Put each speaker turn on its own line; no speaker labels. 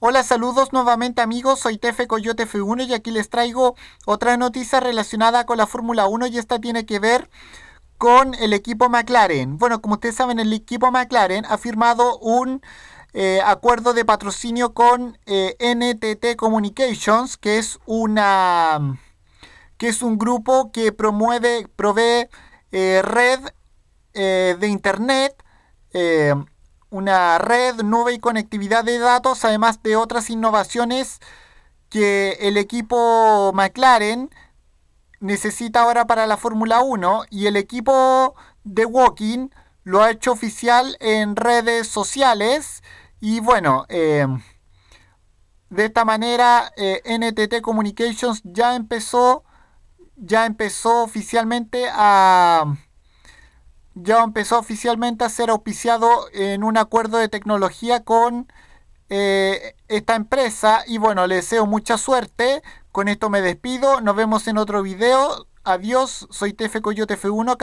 Hola, saludos nuevamente amigos, soy Tefe Coyote F1 y aquí les traigo otra noticia relacionada con la Fórmula 1 y esta tiene que ver con el equipo McLaren. Bueno, como ustedes saben, el equipo McLaren ha firmado un eh, acuerdo de patrocinio con eh, NTT Communications, que es una que es un grupo que promueve, provee eh, red de internet una red, nube y conectividad de datos, además de otras innovaciones que el equipo McLaren necesita ahora para la Fórmula 1 y el equipo de Walking lo ha hecho oficial en redes sociales y bueno, em, de esta manera eh, NTT Communications ya empezó, ya empezó oficialmente a ya empezó oficialmente a ser auspiciado en un acuerdo de tecnología con eh, esta empresa. Y bueno, le deseo mucha suerte. Con esto me despido. Nos vemos en otro video. Adiós. Soy tf Coyote tf 1